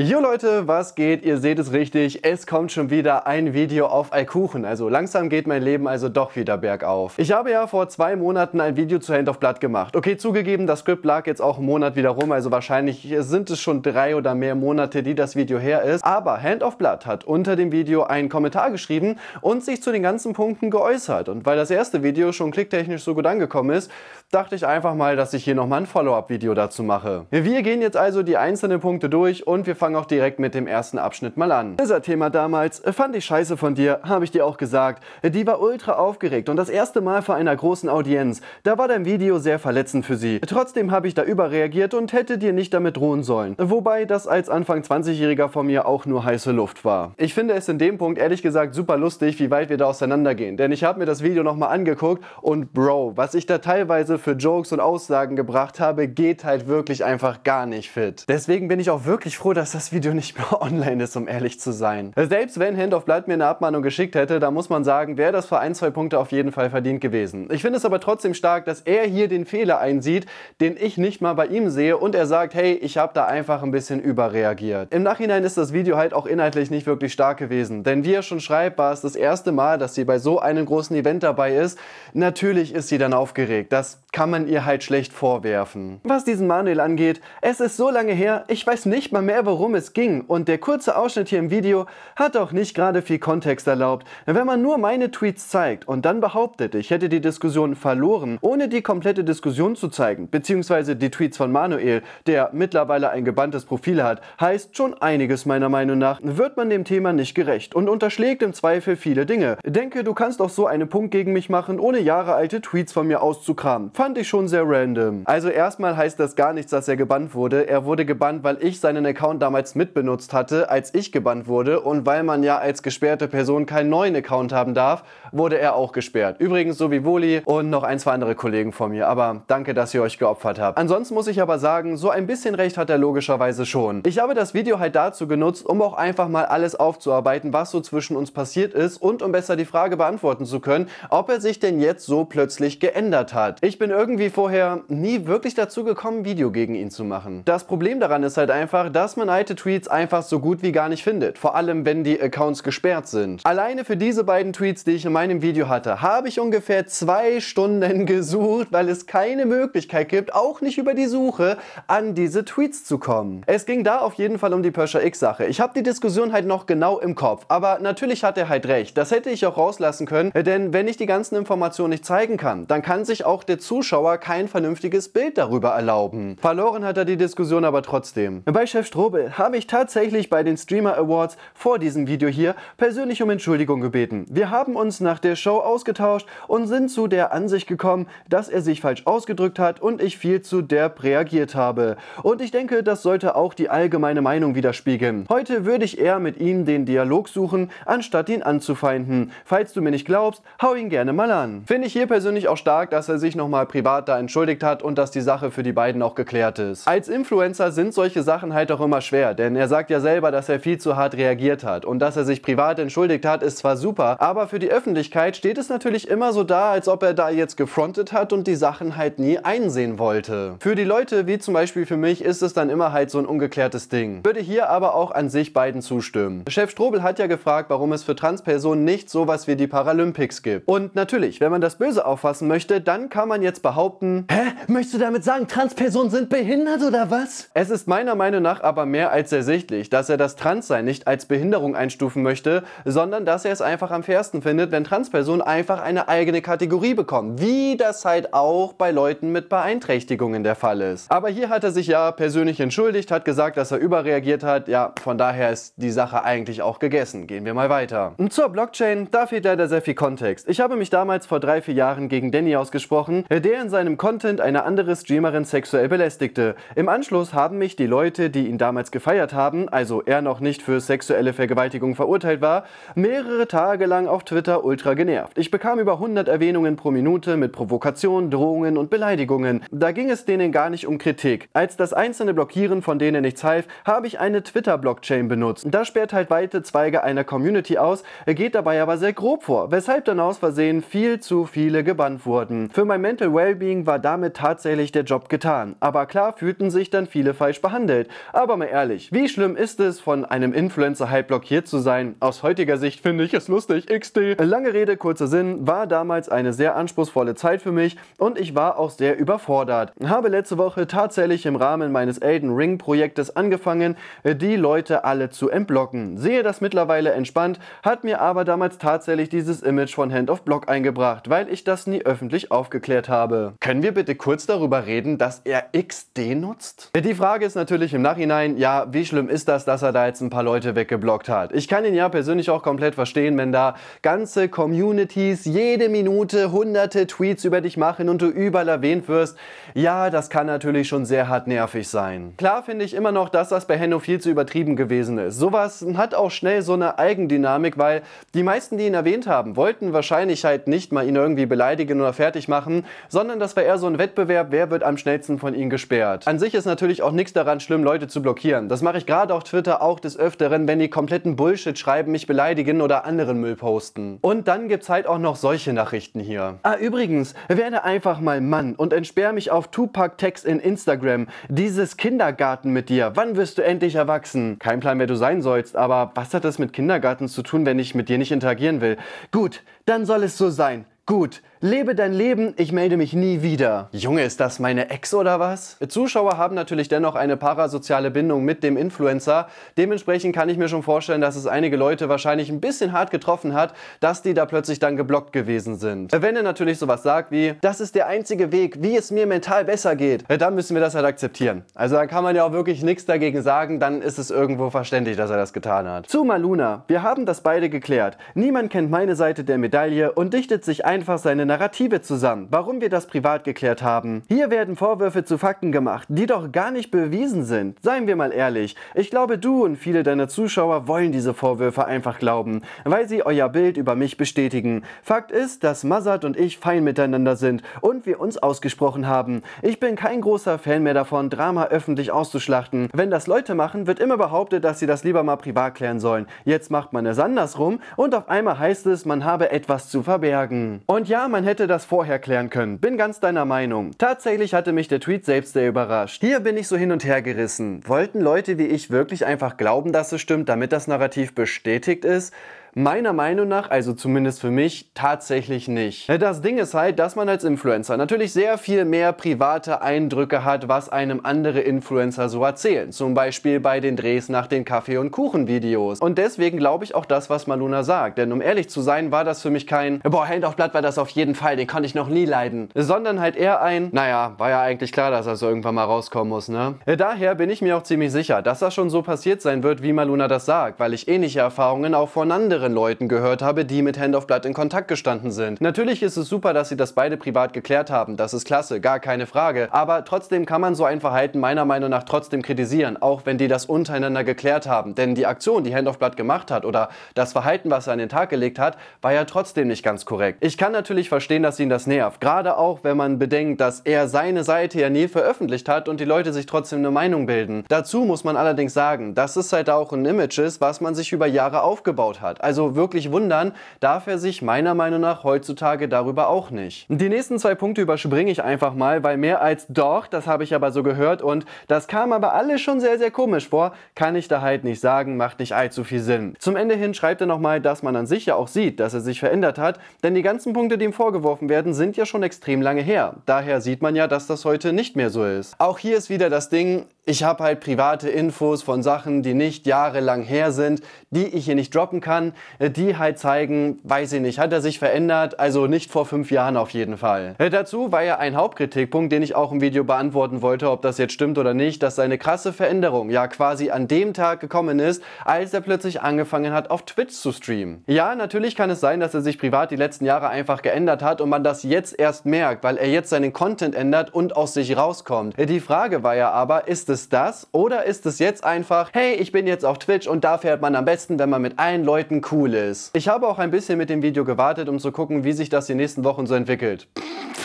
Jo Leute, was geht? Ihr seht es richtig, es kommt schon wieder ein Video auf Alkuchen. Also langsam geht mein Leben also doch wieder bergauf. Ich habe ja vor zwei Monaten ein Video zu Hand of Blood gemacht. Okay, zugegeben, das Skript lag jetzt auch einen Monat wieder rum, also wahrscheinlich sind es schon drei oder mehr Monate, die das Video her ist. Aber Hand of Blood hat unter dem Video einen Kommentar geschrieben und sich zu den ganzen Punkten geäußert. Und weil das erste Video schon klicktechnisch so gut angekommen ist, dachte ich einfach mal, dass ich hier nochmal ein Follow-up-Video dazu mache. Wir gehen jetzt also die einzelnen Punkte durch und wir fangen fange auch direkt mit dem ersten Abschnitt mal an. Dieser Thema damals, äh, fand ich scheiße von dir, habe ich dir auch gesagt. Äh, die war ultra aufgeregt und das erste Mal vor einer großen Audienz. Da war dein Video sehr verletzend für sie. Trotzdem habe ich da überreagiert und hätte dir nicht damit drohen sollen. Wobei das als Anfang 20-Jähriger von mir auch nur heiße Luft war. Ich finde es in dem Punkt ehrlich gesagt super lustig, wie weit wir da auseinandergehen. Denn ich habe mir das Video nochmal angeguckt und Bro, was ich da teilweise für Jokes und Aussagen gebracht habe, geht halt wirklich einfach gar nicht fit. Deswegen bin ich auch wirklich froh, dass das das Video nicht mehr online ist, um ehrlich zu sein. Selbst wenn Hand of Blood mir eine Abmahnung geschickt hätte, da muss man sagen, wäre das für ein, zwei Punkte auf jeden Fall verdient gewesen. Ich finde es aber trotzdem stark, dass er hier den Fehler einsieht, den ich nicht mal bei ihm sehe und er sagt, hey, ich habe da einfach ein bisschen überreagiert. Im Nachhinein ist das Video halt auch inhaltlich nicht wirklich stark gewesen, denn wie er schon schreibt, war es das erste Mal, dass sie bei so einem großen Event dabei ist. Natürlich ist sie dann aufgeregt. Das kann man ihr halt schlecht vorwerfen. Was diesen Manuel angeht, es ist so lange her, ich weiß nicht mal mehr, worum es ging und der kurze Ausschnitt hier im Video hat auch nicht gerade viel Kontext erlaubt. Wenn man nur meine Tweets zeigt und dann behauptet, ich hätte die Diskussion verloren, ohne die komplette Diskussion zu zeigen, beziehungsweise die Tweets von Manuel, der mittlerweile ein gebanntes Profil hat, heißt schon einiges meiner Meinung nach, wird man dem Thema nicht gerecht und unterschlägt im Zweifel viele Dinge. Denke, du kannst auch so einen Punkt gegen mich machen, ohne Jahre Tweets von mir auszukramen fand ich schon sehr random. Also erstmal heißt das gar nichts, dass er gebannt wurde. Er wurde gebannt, weil ich seinen Account damals mitbenutzt hatte, als ich gebannt wurde. Und weil man ja als gesperrte Person keinen neuen Account haben darf, wurde er auch gesperrt. Übrigens so wie Woli und noch ein, zwei andere Kollegen von mir. Aber danke, dass ihr euch geopfert habt. Ansonsten muss ich aber sagen, so ein bisschen recht hat er logischerweise schon. Ich habe das Video halt dazu genutzt, um auch einfach mal alles aufzuarbeiten, was so zwischen uns passiert ist und um besser die Frage beantworten zu können, ob er sich denn jetzt so plötzlich geändert hat. Ich bin bin irgendwie vorher nie wirklich dazu gekommen, Video gegen ihn zu machen. Das Problem daran ist halt einfach, dass man alte Tweets einfach so gut wie gar nicht findet. Vor allem, wenn die Accounts gesperrt sind. Alleine für diese beiden Tweets, die ich in meinem Video hatte, habe ich ungefähr zwei Stunden gesucht, weil es keine Möglichkeit gibt, auch nicht über die Suche, an diese Tweets zu kommen. Es ging da auf jeden Fall um die Perscher X-Sache. Ich habe die Diskussion halt noch genau im Kopf, aber natürlich hat er halt recht. Das hätte ich auch rauslassen können, denn wenn ich die ganzen Informationen nicht zeigen kann, dann kann sich auch der Zuschauer Zuschauer kein vernünftiges Bild darüber erlauben. Verloren hat er die Diskussion aber trotzdem. Bei Chef Strobel habe ich tatsächlich bei den Streamer Awards vor diesem Video hier persönlich um Entschuldigung gebeten. Wir haben uns nach der Show ausgetauscht und sind zu der Ansicht gekommen, dass er sich falsch ausgedrückt hat und ich viel zu derb reagiert habe. Und ich denke, das sollte auch die allgemeine Meinung widerspiegeln. Heute würde ich eher mit ihm den Dialog suchen, anstatt ihn anzufeinden. Falls du mir nicht glaubst, hau ihn gerne mal an. Finde ich hier persönlich auch stark, dass er sich nochmal privat da entschuldigt hat und dass die Sache für die beiden auch geklärt ist. Als Influencer sind solche Sachen halt auch immer schwer, denn er sagt ja selber, dass er viel zu hart reagiert hat und dass er sich privat entschuldigt hat, ist zwar super, aber für die Öffentlichkeit steht es natürlich immer so da, als ob er da jetzt gefrontet hat und die Sachen halt nie einsehen wollte. Für die Leute, wie zum Beispiel für mich, ist es dann immer halt so ein ungeklärtes Ding. Würde hier aber auch an sich beiden zustimmen. Chef Strobel hat ja gefragt, warum es für Transpersonen nicht sowas wie die Paralympics gibt. Und natürlich, wenn man das böse auffassen möchte, dann kann man jetzt jetzt behaupten, hä, möchtest du damit sagen, Transpersonen sind behindert oder was? Es ist meiner Meinung nach aber mehr als ersichtlich, dass er das Transsein nicht als Behinderung einstufen möchte, sondern dass er es einfach am fairsten findet, wenn Transpersonen einfach eine eigene Kategorie bekommen, wie das halt auch bei Leuten mit Beeinträchtigungen der Fall ist. Aber hier hat er sich ja persönlich entschuldigt, hat gesagt, dass er überreagiert hat. Ja, von daher ist die Sache eigentlich auch gegessen. Gehen wir mal weiter. Und zur Blockchain, da fehlt leider sehr viel Kontext. Ich habe mich damals vor drei, vier Jahren gegen Danny ausgesprochen, der der in seinem Content eine andere Streamerin sexuell belästigte. Im Anschluss haben mich die Leute, die ihn damals gefeiert haben, also er noch nicht für sexuelle Vergewaltigung verurteilt war, mehrere Tage lang auf Twitter ultra genervt. Ich bekam über 100 Erwähnungen pro Minute mit Provokationen, Drohungen und Beleidigungen. Da ging es denen gar nicht um Kritik. Als das einzelne Blockieren von denen nichts half, habe ich eine Twitter-Blockchain benutzt. Da sperrt halt weite Zweige einer Community aus, geht dabei aber sehr grob vor, weshalb dann aus Versehen viel zu viele gebannt wurden. Für mein Mental Wellbeing war damit tatsächlich der Job getan. Aber klar fühlten sich dann viele falsch behandelt. Aber mal ehrlich, wie schlimm ist es, von einem Influencer halb blockiert zu sein? Aus heutiger Sicht finde ich es lustig, XD. Lange Rede, kurzer Sinn, war damals eine sehr anspruchsvolle Zeit für mich und ich war auch sehr überfordert. Habe letzte Woche tatsächlich im Rahmen meines Elden Ring Projektes angefangen, die Leute alle zu entblocken. Sehe das mittlerweile entspannt, hat mir aber damals tatsächlich dieses Image von Hand of Block eingebracht, weil ich das nie öffentlich aufgeklärt habe habe. Können wir bitte kurz darüber reden, dass er XD nutzt? Die Frage ist natürlich im Nachhinein, ja, wie schlimm ist das, dass er da jetzt ein paar Leute weggeblockt hat? Ich kann ihn ja persönlich auch komplett verstehen, wenn da ganze Communities jede Minute hunderte Tweets über dich machen und du überall erwähnt wirst. Ja, das kann natürlich schon sehr hart nervig sein. Klar finde ich immer noch, dass das bei Henno viel zu übertrieben gewesen ist. Sowas hat auch schnell so eine Eigendynamik, weil die meisten, die ihn erwähnt haben, wollten wahrscheinlich halt nicht mal ihn irgendwie beleidigen oder fertig machen, sondern sondern das war eher so ein Wettbewerb, wer wird am schnellsten von ihnen gesperrt. An sich ist natürlich auch nichts daran schlimm, Leute zu blockieren. Das mache ich gerade auf Twitter auch des Öfteren, wenn die kompletten Bullshit schreiben, mich beleidigen oder anderen Müll posten. Und dann gibt es halt auch noch solche Nachrichten hier. Ah, übrigens, werde einfach mal Mann und entsperre mich auf Tupac-Text in Instagram. Dieses Kindergarten mit dir, wann wirst du endlich erwachsen? Kein Plan, wer du sein sollst, aber was hat das mit Kindergarten zu tun, wenn ich mit dir nicht interagieren will? Gut, dann soll es so sein. Gut, Lebe dein Leben, ich melde mich nie wieder. Junge, ist das meine Ex oder was? Zuschauer haben natürlich dennoch eine parasoziale Bindung mit dem Influencer. Dementsprechend kann ich mir schon vorstellen, dass es einige Leute wahrscheinlich ein bisschen hart getroffen hat, dass die da plötzlich dann geblockt gewesen sind. Wenn er natürlich sowas sagt wie, das ist der einzige Weg, wie es mir mental besser geht, dann müssen wir das halt akzeptieren. Also dann kann man ja auch wirklich nichts dagegen sagen, dann ist es irgendwo verständlich, dass er das getan hat. Zu Maluna, wir haben das beide geklärt. Niemand kennt meine Seite der Medaille und dichtet sich einfach seine Narrative zusammen, warum wir das privat geklärt haben. Hier werden Vorwürfe zu Fakten gemacht, die doch gar nicht bewiesen sind. Seien wir mal ehrlich, ich glaube du und viele deiner Zuschauer wollen diese Vorwürfe einfach glauben, weil sie euer Bild über mich bestätigen. Fakt ist, dass Mazat und ich fein miteinander sind und wir uns ausgesprochen haben. Ich bin kein großer Fan mehr davon, Drama öffentlich auszuschlachten. Wenn das Leute machen, wird immer behauptet, dass sie das lieber mal privat klären sollen. Jetzt macht man es andersrum und auf einmal heißt es, man habe etwas zu verbergen. Und ja, mein man hätte das vorher klären können. Bin ganz deiner Meinung. Tatsächlich hatte mich der Tweet selbst sehr überrascht. Hier bin ich so hin und her gerissen. Wollten Leute wie ich wirklich einfach glauben, dass es stimmt, damit das Narrativ bestätigt ist? Meiner Meinung nach, also zumindest für mich, tatsächlich nicht. Das Ding ist halt, dass man als Influencer natürlich sehr viel mehr private Eindrücke hat, was einem andere Influencer so erzählen. Zum Beispiel bei den Drehs nach den Kaffee- und Kuchen-Videos. Und deswegen glaube ich auch das, was Maluna sagt. Denn um ehrlich zu sein, war das für mich kein, boah, Hand auf Blatt war das auf jeden Fall, den konnte ich noch nie leiden. Sondern halt eher ein, naja, war ja eigentlich klar, dass das so irgendwann mal rauskommen muss, ne? Daher bin ich mir auch ziemlich sicher, dass das schon so passiert sein wird, wie Maluna das sagt, weil ich ähnliche Erfahrungen auch von anderen anderen Leuten gehört habe, die mit Hand of Blood in Kontakt gestanden sind. Natürlich ist es super, dass sie das beide privat geklärt haben, das ist klasse, gar keine Frage, aber trotzdem kann man so ein Verhalten meiner Meinung nach trotzdem kritisieren, auch wenn die das untereinander geklärt haben, denn die Aktion, die Hand of Blood gemacht hat oder das Verhalten, was er an den Tag gelegt hat, war ja trotzdem nicht ganz korrekt. Ich kann natürlich verstehen, dass ihn das nervt, gerade auch, wenn man bedenkt, dass er seine Seite ja nie veröffentlicht hat und die Leute sich trotzdem eine Meinung bilden. Dazu muss man allerdings sagen, dass es halt auch ein Image ist, was man sich über Jahre aufgebaut hat also wirklich wundern, darf er sich meiner Meinung nach heutzutage darüber auch nicht. Die nächsten zwei Punkte überspringe ich einfach mal, weil mehr als doch, das habe ich aber so gehört und das kam aber alles schon sehr, sehr komisch vor, kann ich da halt nicht sagen, macht nicht allzu viel Sinn. Zum Ende hin schreibt er nochmal, dass man an sich ja auch sieht, dass er sich verändert hat, denn die ganzen Punkte, die ihm vorgeworfen werden, sind ja schon extrem lange her. Daher sieht man ja, dass das heute nicht mehr so ist. Auch hier ist wieder das Ding, ich habe halt private Infos von Sachen, die nicht jahrelang her sind, die ich hier nicht droppen kann. Äh, die halt zeigen, weiß ich nicht, hat er sich verändert? Also nicht vor fünf Jahren auf jeden Fall. Äh, dazu war ja ein Hauptkritikpunkt, den ich auch im Video beantworten wollte, ob das jetzt stimmt oder nicht, dass seine krasse Veränderung ja quasi an dem Tag gekommen ist, als er plötzlich angefangen hat, auf Twitch zu streamen. Ja, natürlich kann es sein, dass er sich privat die letzten Jahre einfach geändert hat und man das jetzt erst merkt, weil er jetzt seinen Content ändert und aus sich rauskommt. Äh, die Frage war ja aber, ist es das oder ist es jetzt einfach, hey, ich bin jetzt auf Twitch und da fährt man am besten, wenn man mit allen Leuten cool ist. Ich habe auch ein bisschen mit dem Video gewartet, um zu gucken, wie sich das die nächsten Wochen so entwickelt.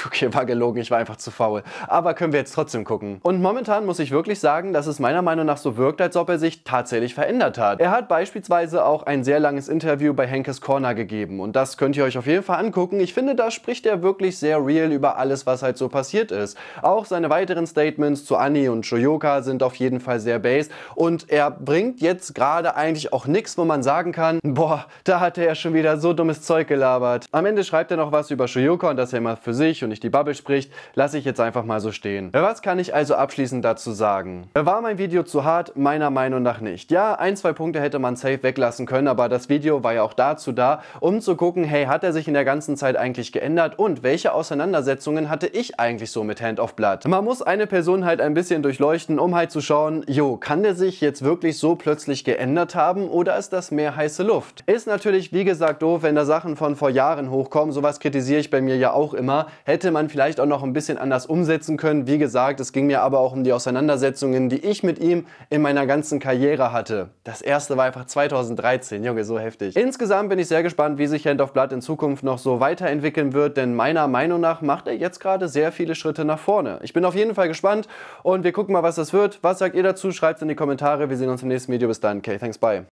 Okay, war gelogen, ich war einfach zu faul. Aber können wir jetzt trotzdem gucken. Und momentan muss ich wirklich sagen, dass es meiner Meinung nach so wirkt, als ob er sich tatsächlich verändert hat. Er hat beispielsweise auch ein sehr langes Interview bei Henkes Corner gegeben und das könnt ihr euch auf jeden Fall angucken. Ich finde, da spricht er wirklich sehr real über alles, was halt so passiert ist. Auch seine weiteren Statements zu Annie und Shoyoka sind auf jeden Fall sehr base und er bringt jetzt gerade eigentlich auch nichts, wo man sagen kann, boah, oh, da hat er ja schon wieder so dummes Zeug gelabert. Am Ende schreibt er noch was über Shoyuka und dass er immer für sich und nicht die Bubble spricht, lasse ich jetzt einfach mal so stehen. Was kann ich also abschließend dazu sagen? War mein Video zu hart? Meiner Meinung nach nicht. Ja, ein, zwei Punkte hätte man safe weglassen können, aber das Video war ja auch dazu da, um zu gucken, hey, hat er sich in der ganzen Zeit eigentlich geändert und welche Auseinandersetzungen hatte ich eigentlich so mit Hand of Blood? Man muss eine Person halt ein bisschen durchleuchten, um halt zu schauen, jo, kann der sich jetzt wirklich so plötzlich geändert haben oder ist das mehr heiße Luft? Ist natürlich, wie gesagt, doof, wenn da Sachen von vor Jahren hochkommen. Sowas kritisiere ich bei mir ja auch immer. Hätte man vielleicht auch noch ein bisschen anders umsetzen können. Wie gesagt, es ging mir aber auch um die Auseinandersetzungen, die ich mit ihm in meiner ganzen Karriere hatte. Das erste war einfach 2013. Junge, so heftig. Insgesamt bin ich sehr gespannt, wie sich Hand of Blood in Zukunft noch so weiterentwickeln wird, denn meiner Meinung nach macht er jetzt gerade sehr viele Schritte nach vorne. Ich bin auf jeden Fall gespannt und wir gucken mal, was das wird. Was sagt ihr dazu? Schreibt es in die Kommentare. Wir sehen uns im nächsten Video. Bis dann. Okay, thanks, bye.